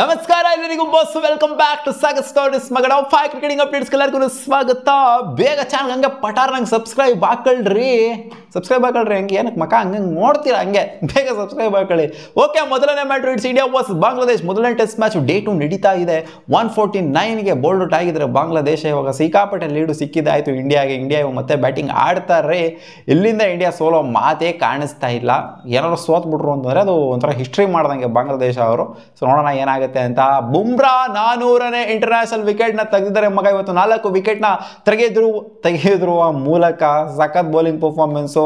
ನಮಸ್ಕಾರ ಎಲ್ಲರಿಗೂ boss welcome back to Sagar stories ಮಗಡ ಫೈ ಫೈವ್ ಕ್ರಿಕೆಟಿಂಗ್ ಅಪ್ಡೇಟ್ಸ್ ಎಲ್ಲರಿಗೂ ಸ್ವಾಗತ ಬೇಗ ಚಾನಲ್ ಹಂಗೆ ಪಟಾರ್ ನಂಗೆ ಸಬ್ಸ್ಕ್ರೈಬ್ ಹಾಕೊಳ್ರಿ ಸಬ್ಸ್ಕ್ರೈಬ್ ಹಾಕೊಳ್ರಿ ಹಂಗೆ ಏನಕ್ಕೆ ಮಕ ಹಂಗೆ ನೋಡ್ತೀರಾ ಹಂಗೆ ಬೇಗ ಸಬ್ಸ್ಕ್ರೈಬ್ ಹಾಕೊಳ್ಳಿ ಓಕೆ ಮೊದಲನೇ matter it's India versus Bangladesh ಮೊದಲನೇ ಟೆಸ್ಟ್ ಮ್ಯಾಚ್ ಡೇ ಟು ನಡೀತಾ ಇದೆ ಒನ್ ಫೋರ್ಟಿ ನೈನ್ಗೆ ಬೋಲ್ಡ್ ಔಟ್ ಆಗಿದ್ರೆ ಬಾಂಗ್ಲಾದೇಶ ಇವಾಗ ಸಿಕ್ಕಾಪಟ್ಟೆ ಲೀಡು ಸಿಕ್ಕಿದೆ ಆಯಿತು ಇಂಡಿಯಾಗೆ ಇಂಡಿಯಾ ಇವಾಗ ಮತ್ತೆ ಬ್ಯಾಟಿಂಗ್ ಆಡ್ತಾರೆ ಇಲ್ಲಿಂದ ಇಂಡಿಯಾ ಸೋಲೋ ಮಾತೇ ಕಾಣಿಸ್ತಾ ಇಲ್ಲ ಏನಾದ್ರು ಸೋತ್ಬಿಟ್ರು ಅಂತಂದರೆ ಅದು ಒಂಥರ ಹಿಸ್ಟ್ರಿ ಮಾಡ್ದಂಗೆ ಬಾಂಗ್ಲಾದೇಶ ಅವರು ಸೊ ನೋಡೋಣ ಏನಾಗುತ್ತೆ ಆಗುತ್ತೆ ಅಂತ ಬುಮ್ರಾ ನಾನೂರನೇ ಇಂಟರ್ನ್ಯಾಷನಲ್ ನ ತೆಗೆದಿದ್ದಾರೆ ಮಗ ಇವತ್ತು ನಾಲ್ಕು ವಿಕೆಟ್ ನ ತೆಗೆದ್ರು ತೆಗೆದಿರುವ ಮೂಲಕ ಸಖತ್ ಬೌಲಿಂಗ್ ಪರ್ಫಾರ್ಮೆನ್ಸು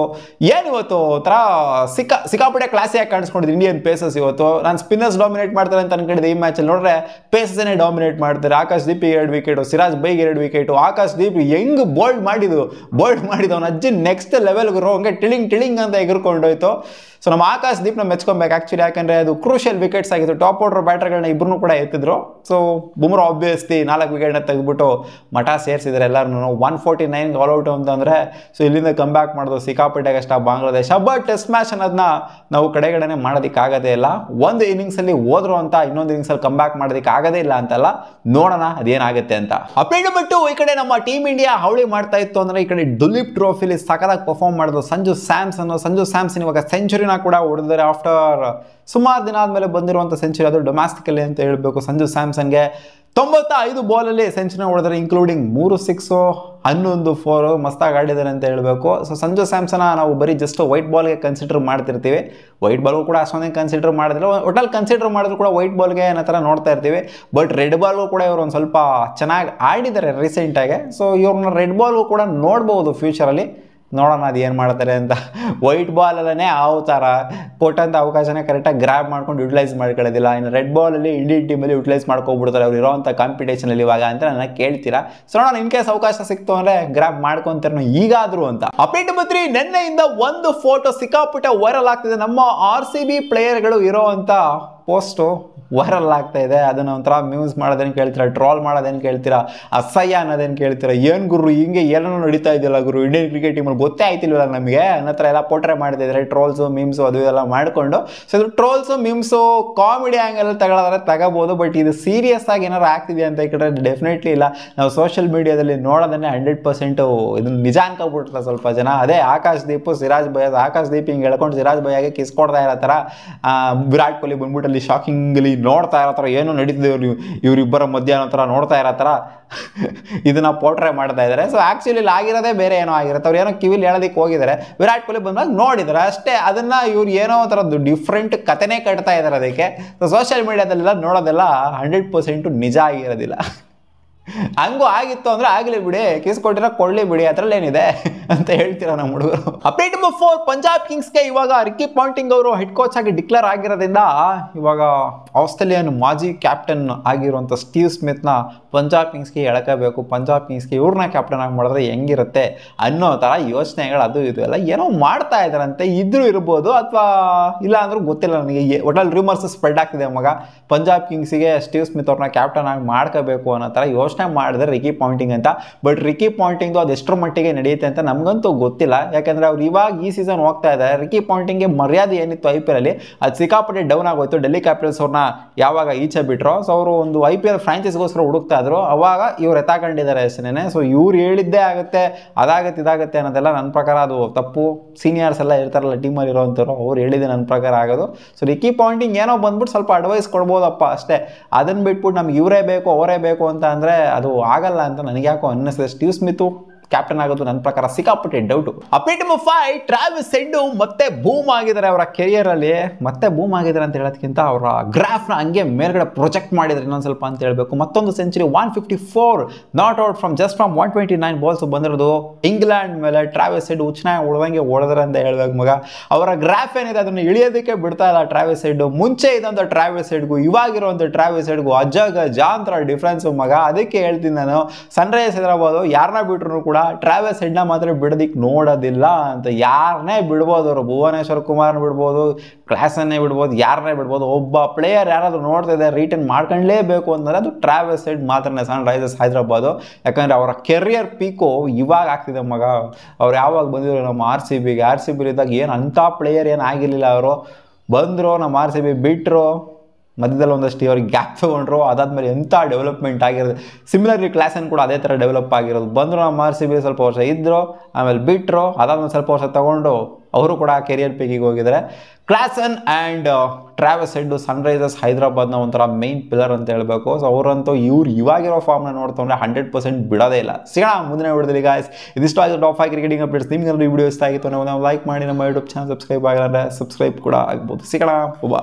ಏನು ಇವತ್ತು ಒಂಥರ ಸಿಕ್ಕ ಸಿಕ್ಕಾಪಟ್ಟೆ ಕ್ಲಾಸಿಯಾಗಿ ಕಾಣಿಸ್ಕೊಂಡಿದ್ರು ಇಂಡಿಯನ್ ಪೇಸಸ್ ಇವತ್ತು ನಾನು ಸ್ಪಿನ್ನರ್ಸ್ ಡಾಮಿನೇಟ್ ಮಾಡ್ತಾರೆ ಅಂತ ಅನ್ಕೊಂಡಿದ್ದೆ ಈ ಮ್ಯಾಚಲ್ಲಿ ನೋಡಿದ್ರೆ ಪೇಸಸ್ನೇ ಡಾಮಿನೇಟ್ ಮಾಡ್ತಾರೆ ಆಕಾಶ್ ದೀಪ್ ಎರಡು ವಿಕೆಟು ಸಿರಾಜ್ ಬೈಗ್ ಎರಡು ವಿಕೆಟು ಆಕಾಶ್ ದೀಪ್ ಹೆಂಗ್ ಬೋಲ್ಡ್ ಮಾಡಿದ್ರು ಬೋಲ್ಡ್ ಮಾಡಿದ ಅವನ ಅಜ್ಜಿ ನೆಕ್ಸ್ಟ್ ಲೆವೆಲ್ಗೆ ಹಂಗೆ ಟಿಳಿಂಗ್ ಟಿಳಿಂಗ್ ಅಂತ ಎಗರ್ಕೊಂಡೋಯ್ತು ಸೊ ನಮ್ಮ ಆಕಾಶ್ ದೀಪ್ನ ಮೆಚ್ಕೊಬೇಕು ಆ್ಯಕ್ಚುಲಿ ಯಾಕಂದರೆ ಅದು ಕ್ರೂಷಿಯಲ್ ವಿಕೆಟ್ಸ್ ಆಗಿತ್ತು ಟಾಪ್ ಆರ್ಡರ್ ಬ್ಯಾಟರ್ಗಳನ್ನ ಇಬ್ಬರೂ ಕೂಡ ಎತ್ತಿದ್ರು ಸೊ ಬುಮ್ರಾ ಆಬ್ವಿಯಸ್ಲಿ ನಾಲ್ಕು ವಿಕೆಟ್ನ ತೆಗೆದ್ಬಿಟ್ಟು ಮಠ ಸೇರಿಸಿದ್ದಾರೆ ಎಲ್ಲರೂ ಒನ್ ಫೋರ್ಟಿ ನೈನ್ಗೆ ಆಲ್ಔಟ್ ಅಂತಂದರೆ ಸೊ ಇಲ್ಲಿಂದ ಕಮ್ ಬ್ಯಾಕ್ ಮಾಡಿದ್ರು ಸಿಕ್ಕಾಪಟ್ಟೆ ಕಷ್ಟ ಬಾಂಗ್ಲಾದೇಶ ಬಟ್ ಟೆಸ್ಟ್ ಮ್ಯಾಚ್ ಅನ್ನೋದನ್ನ ನಾವು ಕಡೆಗಡೆನೆ ಮಾಡೋದಕ್ಕಾಗದೇ ಇಲ್ಲ ಒಂದು ಇನ್ನಿಂಗ್ಸಲ್ಲಿ ಹೋದ್ರು ಅಂತ ಇನ್ನೊಂದು ಇನ್ನಿಂಗ್ಸಲ್ಲಿ ಕಮ್ ಬ್ಯಾಕ್ ಮಾಡೋದಕ್ಕಾಗದೇ ಇಲ್ಲ ಅಂತಲ್ಲ ನೋಡೋಣ ಅದೇನಾಗುತ್ತೆ ಅಂತ ಅಪೇಡ್ ಬಿಟ್ಟು ಈ ಕಡೆ ನಮ್ಮ ಟೀಮ್ ಇಂಡಿಯಾ ಹೌಳಿ ಮಾಡ್ತಾ ಇತ್ತು ಅಂದರೆ ಈ ಕಡೆ ದುಲೀಪ್ ಟ್ರೋಫಿಲಿ ಸಖತ್ತಾಗಿ ಪರ್ಫಾರ್ಮ್ ಮಾಡಿದ್ರು ಸಂಜು ಸ್ಯಾಮ್ಸನ್ ಸಂಜು ಸ್ಯಾಮ್ಸನ್ ಇವಾಗ ಸೆಂಚುರಿನ ಕೂಡ ಹೊಡೆದರೆ ಆಫ್ಟರ್ ಸುಮಾರು ದಿನ ಆದಮೇಲೆ ಬಂದಿರುವಂಥ ಸೆಂಚುರಿ ಅದು ಡೊಮ್ಯಾಸ್ಟಿಕ್ ಅಂತ ಹೇಳಬೇಕು ಸಂಜು ಸ್ಯಾಮ್ಸನ್ಗೆ ತೊಂಬತ್ತ ಐದು ಬಾಲಲ್ಲಿ ಸೆಂಚುರಿ ಹೊಡೆದ್ರೆ ಇನ್ಕ್ಲೂಡಿಂಗ್ ಮೂರು ಸಿಕ್ಸು ಹನ್ನೊಂದು ಫೋರ್ ಮಸ್ತಾಗಿ ಆಡಿದ್ದಾರೆ ಅಂತ ಹೇಳಬೇಕು ಸೊ ಸಂಜು ಸ್ಯಾಮ್ಸನ ನಾವು ಬರೀ ಜಸ್ಟ್ ವೈಟ್ ಬಾಲ್ಗೆ ಕನ್ಸಿಡರ್ ಮಾಡ್ತಿರ್ತೀವಿ ವೈಟ್ ಬಾಲ್ಗೂ ಕೂಡ ಅಷ್ಟೊಂದೇ ಕನ್ಸಿಡರ್ ಮಾಡಿದ್ರೆ ಒಟ್ಟಲ್ಲಿ ಕನ್ಸಿಡರ್ ಮಾಡಿದ್ರು ಕೂಡ ವೈಟ್ ಬಾಲ್ಗೆ ಅನ್ನೋ ಥರ ನೋಡ್ತಾ ಇರ್ತೀವಿ ಬಟ್ ರೆಡ್ ಬಾಲ್ಗೂ ಕೂಡ ಇವರು ಒಂದು ಸ್ವಲ್ಪ ಚೆನ್ನಾಗಿ ಆಡಿದ್ದಾರೆ ರೀಸೆಂಟಾಗಿ ಸೊ ಇವ್ರನ್ನ ರೆಡ್ ಬಾಲ್ಗೂ ಕೂಡ ನೋಡ್ಬೋದು ಫ್ಯೂಚರಲ್ಲಿ ನೋಡೋಣ ಅದು ಏನು ಮಾಡ್ತಾರೆ ಅಂತ ವೈಟ್ ಬಾಲ್ ಅಲ್ಲೇ ಅವತಾರ ಅಂತ ಅವಕಾಶನ ಕರೆಕ್ಟಾಗಿ ಗ್ರ್ಯಾಬ್ ಮಾಡ್ಕೊಂಡು ಯುಟಿಲೈಸ್ ಮಾಡ್ಕೊಳ್ಳೋದಿಲ್ಲ ಇನ್ನು ರೆಡ್ ಬಾಲಲ್ಲಿ ಇಂಡಿಯನ್ ಟೀಮಲ್ಲಿ ಯುಟಿಲೈಸ್ ಮಾಡ್ಕೊಬಿಡ್ತಾರೆ ಅವ್ರು ಇರೋವಂಥ ಕಾಂಪಿಟೇಷನಲ್ಲಿ ಇವಾಗ ಅಂತ ನನ್ನ ಕೇಳ್ತೀರಾ ಸೊ ನಾನು ಇನ್ ಕೇಸ್ ಅವಕಾಶ ಸಿಕ್ತು ಅಂದರೆ ಗ್ರ್ಯಾಬ್ ಮಾಡ್ಕೊತಾರೆ ಈಗಾದರೂ ಅಂತ ಅಪೇಟ್ ಮಂತ್ರಿ ನಿನ್ನೆಯಿಂದ ಒಂದು ಫೋಟೋ ಸಿಕ್ಕಾಪುಟ್ಟೆ ವೈರಲ್ ಆಗ್ತಿದೆ ನಮ್ಮ ಆರ್ ಸಿ ಬಿ ಪ್ಲೇಯರ್ಗಳು ಇರೋವಂಥ ಪೋಸ್ಟು ವೈರಲ್ ಆಗ್ತಾ ಇದೆ ಅದನ್ನ ಒಂಥರ ಮ್ಯೂಸ್ ಮಾಡೋದೇನು ಕೇಳ್ತೀರಾ ಟ್ರಾಲ್ ಮಾಡೋದೇನು ಕೇಳ್ತೀರಾ ಅಸಹ್ಯ ಅನ್ನೋದೇನು ಕೇಳ್ತೀರಾ ಏನು ಗುರು ಹಿಂಗೆ ಏನೋ ನಡೀತಾ ಇದೆಯಲ್ಲ ಗುರು ಇಂಡಿಯನ್ ಕ್ರಿಕೆಟ್ ಟೀಮಲ್ಲಿ ಗೊತ್ತೇ ಆಯ್ತಿಲ್ವಲ್ಲ ನಮಗೆ ನನ್ನ ಎಲ್ಲ ಪೋಟ್ರೆ ಮಾಡ್ತಿದ್ದಾರೆ ಟ್ರೋಲ್ಸು ಮೀಮ್ಸು ಅದು ಎಲ್ಲ ಮಾಡಿಕೊಂಡು ಸೊ ಇದು ಟ್ರೋಲ್ಸು ಮಿಮ್ಸು ಕಾಮಿಡಿ ಆ್ಯಂಗಲ್ ತಗೊಳ್ಳೋದ್ರೆ ತಗೋಬೋದು ಬಟ್ ಇದು ಸೀರಿಯಸ್ ಆಗಿ ಏನಾರು ಆಗ್ತಿದೆ ಅಂತ ಕಡೆ ಡೆಫಿನೆಟ್ಲಿ ಇಲ್ಲ ನಾವು ಸೋಷಿಯಲ್ ಮೀಡಿಯಾದಲ್ಲಿ ನೋಡೋದನ್ನೇ ಹಂಡ್ರೆಡ್ ಪರ್ಸೆಂಟು ಇದನ್ನು ನಿಜ ಅನ್ಕೊಬಿಡ್ತಾರೆ ಸ್ವಲ್ಪ ಜನ ಅದೇ ಆಕಾಶ್ ದೀಪು ಸಿರಾಜ್ ಭಯ ಆಕಾಶ್ ದೀಪ್ ಹಿಂಗೆ ಹೇಳ್ಕೊಂಡು ಸಿರಾಜ್ ಭಯಾಗೆ ಕಿಸ್ ಇರೋ ಥರ ವಿರಾಟ್ ಕೊಹ್ಲಿ ಬಂದ್ಬಿಟ್ಟು ಅಲ್ಲಿ ಶಾಕಿಂಗಲ್ಲಿ ನೋಡ್ತಾ ಇರೋ ಥರ ಏನೋ ನಡೀತಿದೆ ಇವರು ಇವರಿಬ್ಬರ ಮಧ್ಯಾಹ್ನ ಥರ ನೋಡ್ತಾ ಇರೋ ಥರ ಇದನ್ನ ಪೋರ್ಟ್ರೇ ಮಾಡ್ತಾ ಇದ್ದಾರೆ ಸೊ ಆಕ್ಚುಲಿ ಇಲ್ಲಿ ಆಗಿರೋದೇ ಬೇರೆ ಏನೋ ಆಗಿರುತ್ತೆ ಅವ್ರು ಏನೋ ಕಿವಿಲಿ ಹೇಳೋದಕ್ಕೆ ಹೋಗಿದ್ದಾರೆ ವಿರಾಟ್ ಕೊಹ್ಲಿ ಬಂದಾಗ ನೋಡಿದ್ರೆ ಅಷ್ಟೇ ಅದನ್ನು ಇವ್ರು ಏನೋ ಒಂಥರ ಡಿಫ್ರೆಂಟ್ ಕಥೆನೇ ಕಟ್ತಾ ಇದ್ದಾರೆ ಅದಕ್ಕೆ ಸೊ ಸೋಷಿಯಲ್ ಮೀಡಿಯಾದಲ್ಲೆಲ್ಲ ನೋಡೋದೆಲ್ಲ ಹಂಡ್ರೆಡ್ ಪರ್ಸೆಂಟು ನಿಜ ಆಗಿರೋದಿಲ್ಲ ಹಂಗು ಆಗಿತ್ತು ಅಂದ್ರೆ ಆಗಲಿ ಬಿಡಿ ಕಿಸ್ ಕೊಟ್ಟಿರೋ ಕೊಡ್ಲಿ ಬಿಡಿ ಅದ್ರಲ್ಲಿ ಏನಿದೆ ಅಂತ ಹೇಳ್ತೀರಾ ನಮ್ಮ ಹುಡುಗರು ಅಪ್ಡೇಟ್ ನಂಬರ್ ಫೋರ್ ಪಂಜಾಬ್ ಕಿಂಗ್ಸ್ಗೆ ಇವಾಗ ಅರ್ಕಿ ಪಾಂಟಿಂಗ್ ಅವರು ಹೆಡ್ ಕೋಚ್ ಆಗಿ ಡಿಕ್ಲೇರ್ ಆಗಿರೋದ್ರಿಂದ ಇವಾಗ ಆಸ್ಟ್ರೇಲಿಯನ್ ಮಾಜಿ ಕ್ಯಾಪ್ಟನ್ ಆಗಿರುವಂಥ ಸ್ಟೀವ್ ಸ್ಮಿತ್ನ ಪಂಜಾಬ್ ಕಿಂಗ್ಸ್ಗೆ ಎಳಕಬೇಕು ಪಂಜಾಬ್ ಕಿಂಗ್ಸ್ಗೆ ಇವ್ರನ್ನ ಕ್ಯಾಪ್ಟನ್ ಆಗಿ ಮಾಡಿದ್ರೆ ಹೆಂಗಿರುತ್ತೆ ಅನ್ನೋ ಥರ ಯೋಚನೆಗಳು ಅದು ಇದು ಎಲ್ಲ ಏನೋ ಮಾಡ್ತಾ ಇದ್ದಾರಂತೆ ಇದ್ರೂ ಇರ್ಬೋದು ಅಥವಾ ಇಲ್ಲ ಅಂದ್ರೂ ಗೊತ್ತಿಲ್ಲ ನನಗೆ ಒಟ್ಟಲ್ಲಿ ರೂಮರ್ಸ್ ಸ್ಪ್ರೆಡ್ ಆಗ್ತಿದೆ ಮಗ ಪಂಜಾಬ್ ಕಿಂಗ್ಸಿಗೆ ಸ್ಟೀವ್ ಸ್ಮಿತ್ ಅವ್ರನ್ನ ಕ್ಯಾಪ್ಟನ್ ಆಗಿ ಮಾಡ್ಕೋಬೇಕು ಅನ್ನೋ ಥರ ಯೋಚನೆ ಘೋಷಣೆ ಮಾಡಿದ್ರೆ ರಿಕಿ ಪಾಯಿಂಟಿಂಗ್ ಅಂತ ಬಟ್ ರಿಕಿ ಪಾಯಿಂಟಿಂಗ್ ಎಷ್ಟರ ಮಟ್ಟಿಗೆ ನಡೆಯುತ್ತೆ ಅಂತ ನಮಗಂತೂ ಗೊತ್ತಿಲ್ಲ ಯಾಕಂದ್ರೆ ಅವ್ರು ಇವಾಗ ಈ ಸೀಸನ್ ಹೋಗ್ತಾ ಇದ್ದಾರೆ ರಿಕಿ ಪಾಯಿಂಟಿಂಗ್ಗೆ ಮರ್ಯಾದೆ ಏನಿತ್ತು ಐ ಪಿ ಎಲ್ ಅಲ್ಲಿ ಅದು ಸಿಕ್ಕಾಪಟ್ಟೆ ಡೌನ್ ಆಗೋಯ್ತು ಡೆಲ್ಲಿ ಕ್ಯಾಪಿಟಲ್ಸ್ ಅವ್ರನ್ನ ಯಾವಾಗ ಈಚೆ ಬಿಟ್ರೋ ಸೊ ಅವರು ಒಂದು ಐ ಪಿ ಎಲ್ ಫ್ರಾಂಚೈಸ್ಗೋಸ್ಕರ ಹುಡುಕ್ತಾ ಇದ್ರು ಅವಾಗ ಇವ್ರು ಎತ್ತಾಕೊಂಡಿದ್ದಾರೆ ಹೆಸರೇನೆ ಸೊ ಇವ್ರು ಹೇಳಿದ್ದೇ ಆಗುತ್ತೆ ಅದಾಗುತ್ತೆ ಇದಾಗುತ್ತೆ ಅನ್ನೋದೆಲ್ಲ ನನ್ನ ಪ್ರಕಾರ ಅದು ತಪ್ಪು ಸೀನಿಯರ್ಸ್ ಎಲ್ಲ ಇರ್ತಾರಲ್ಲ ಟೀಮಲ್ಲಿ ಇರೋವಂಥವ್ರು ಅವ್ರು ಹೇಳಿದೆ ನನ್ನ ಪ್ರಕಾರ ಆಗೋದು ಸೊ ರಿಕಿ ಪಾಯಿಂಟಿಂಗ್ ಏನೋ ಬಂದ್ಬಿಟ್ಟು ಸ್ವಲ್ಪ ಅಡ್ವೈಸ್ ಕೊಡ್ಬೋದಪ್ಪ ಅಷ್ಟೇ ಅದನ್ನ ಬಿಟ್ಬಿಟ್ಟು ನಮ್ಗೆ ಇವರೇ ಬೇಕು ಅವರೇ ಬೇಕು ಅಂತ ಅಂದರೆ ಅದು ಆಗಲ್ಲ ಅಂತ ನನಗೆ ಯಾಕೋ ಅನ್ನಿಸಿದೆ ಸ್ಟೀವ್ ಸ್ಮಿತು ಕ್ಯಾಪ್ಟನ್ ಆಗೋದು ನನ್ನ ಪ್ರಕಾರ ಸಿಕ್ಕಾಪಟ್ಟೆ ಡೌಟ್ ಅಪಿಟ್ ಫೈ ಟ್ರಾವಿಸ್ ಸೆಂಡು ಮತ್ತೆ ಬೂಮ್ ಆಗಿದ್ದಾರೆ ಅವರ ಕೆರಿಯರ್ ಅಲ್ಲಿ ಮತ್ತೆ ಬೂಮ್ ಆಗಿದ್ದಾರೆ ಅಂತ ಹೇಳೋದಕ್ಕಿಂತ ಅವರ ಗ್ರಾಫ್ನ ಹಂಗೆ ಮೇಲ್ಗಡೆ ಪ್ರೊಜೆಕ್ಟ್ ಮಾಡಿದ್ರೆ ಇನ್ನೊಂದು ಸ್ವಲ್ಪ ಅಂತ ಹೇಳಬೇಕು ಮತ್ತೊಂದು century one fifty four not out from just from one twenty nine balls ಬಂದಿರೋದು ಇಂಗ್ಲೆಂಡ್ ಮೇಲೆ ಟ್ರಾವೆಲ್ ಸೈಡ್ ಉಚ್ಚನ ಉಳ್ದಂಗೆ ಓಡಿದ್ರೆ ಅಂತ ಹೇಳ್ಬೇಕು ಮಗ ಅವರ ಗ್ರಾಫ್ ಏನಿದೆ ಅದನ್ನು ಇಳಿಯೋದಕ್ಕೆ ಬಿಡ್ತಾ ಇಲ್ಲ ಟ್ರಾವೆಲ್ ಸೈಡ್ ಮುಂಚೆ ಇದ್ದಂಥ ಟ್ರಾವೆಲ್ ಸೈಡ್ಗೂ ಇವಾಗಿರುವಂಥ ಟ್ರಾವೆಲ್ ಸೈಡ್ಗೂ ಅಜ್ಜಗ ಜಾಂತರ ಡಿಫ್ರೆನ್ಸ್ ಮಗ ಅದಕ್ಕೆ ಹೇಳ್ತೀನಿ ನಾನು ಸನ್ರೈಸ್ ಹೈದರಾಬಾದ್ ಯಾರನ್ನ ಬಿಟ್ರು ಕೂಡ ಟ್ರಾವೆಲ್ಸ್ ಹೆಡ್ನ ಮಾತ್ರ ಬಿಡೋದಿಕ್ಕೆ ನೋಡೋದಿಲ್ಲ ಅಂತ ಯಾರನ್ನೇ ಬಿಡ್ಬೋದು ಅವರು ಭುವನೇಶ್ವರ್ ಕುಮಾರ್ನ ಬಿಡ್ಬೋದು ಕ್ಲಾಸನ್ನೇ ಬಿಡ್ಬೋದು ಯಾರನ್ನೇ ಬಿಡ್ಬೋದು ಒಬ್ಬ ಪ್ಲೇಯರ್ ಯಾರಾದರೂ ನೋಡ್ತಾ ಇದ್ದಾರೆ ರಿಟರ್ನ್ ಮಾಡ್ಕೊಳ್ಳೇಬೇಕು ಅಂದರೆ ಅದು ಟ್ರಾವೆಲ್ಸ್ ಹೆಡ್ ಮಾತ್ರ ಸನ್ ರೈಸರ್ಸ್ ಹೈದ್ರಾಬಾದು ಯಾಕಂದರೆ ಅವರ ಕೆರಿಯರ್ ಪೀಕು ಇವಾಗ ಆಗ್ತಿದೆ ಮಗ ಅವ್ರು ಯಾವಾಗ ಬಂದಿದ್ರು ನಮ್ಮ ಆರ್ ಸಿ ಬಿಗೆ ಆರ್ ಸಿ ಇದ್ದಾಗ ಏನು ಅಂಥ ಪ್ಲೇಯರ್ ಏನು ಆಗಿರಲಿಲ್ಲ ಅವರು ಬಂದರು ನಮ್ಮ ಆರ್ ಸಿ ಬಿ ಬಿಟ್ಟರು ಮಧ್ಯದಲ್ಲಿ ಒಂದಷ್ಟು ಇವರಿಗೆ ಗ್ಯಾಪ್ ತೊಗೊಂಡ್ರು ಅದಾದಮೇಲೆ ಎಂಥ ಡೆವಲಪ್ಮೆಂಟ್ ಆಗಿರೋದು ಸಿಮಿಲರ್ಲಿ ಕ್ಲಾಸನ್ ಕೂಡ ಅದೇ ಥರ ಡೆವಲಪ್ ಆಗಿರೋದು ಬಂದರು ನಮ್ಮ ಆರ್ ಸಿ ಬಿ ಸ್ವಲ್ಪ ವರ್ಷ ಇದ್ದರು ಆಮೇಲೆ ಬಿಟ್ಟರು ಅದಾದ್ಮೇಲೆ ಸ್ವಲ್ಪ ವರ್ಷ ತೊಗೊಂಡು ಅವರು ಕೂಡ ಕೆರಿಯರ್ ಪೀಕಿಗೆ ಹೋಗಿದ್ದಾರೆ Klaasen and Travis Head Sunrisers ಹೈದರಾಬಾದ್ನ ಒಂಥರ ಮೇನ್ ಪಿಲ್ಲರ್ ಅಂತ ಹೇಳಬೇಕು ಸೊ ಅವರಂತೂ ಇವ್ರು ಇವಾಗಿರೋ ಫಾರ್ಮ್ನ ಅಂದರೆ ಹಂಡ್ರೆಡ್ ಪರ್ಸೆಂಟ್ ಬಿಡೋದೇ ಇಲ್ಲ ಸಿಗೋಣ ಮುಂದಿನ ಬಿಡಲಿ ಗಾಯ್ಸ್ ಇದಿಷ್ಟು ಆಗಿದೆ ಟಾಪ್ ಆಗಿ ಕ್ರಿಕೆಟಿಂಗ್ ಅಪ್ಡೇಟ್ಸ್ ನಿಮ್ಗೆ ವಿಡಿಯೋ ಇಷ್ಟ ಆಗಿತ್ತು ನಾವು ಲೈಕ್ ಮಾಡಿ ನಮ್ಮ ಯೂಟ್ಯೂಬ್ ಚಾನಲ್ ಸಬ್ಸ್ಕ್ರೈಬ್ ಆಗಿಲ್ಲ ಸಬ್ಸ್ಕ್ರೈಬ್ ಕೂಡ ಆಗ್ಬೋದು ಸಿಗೋಣ ಬಾ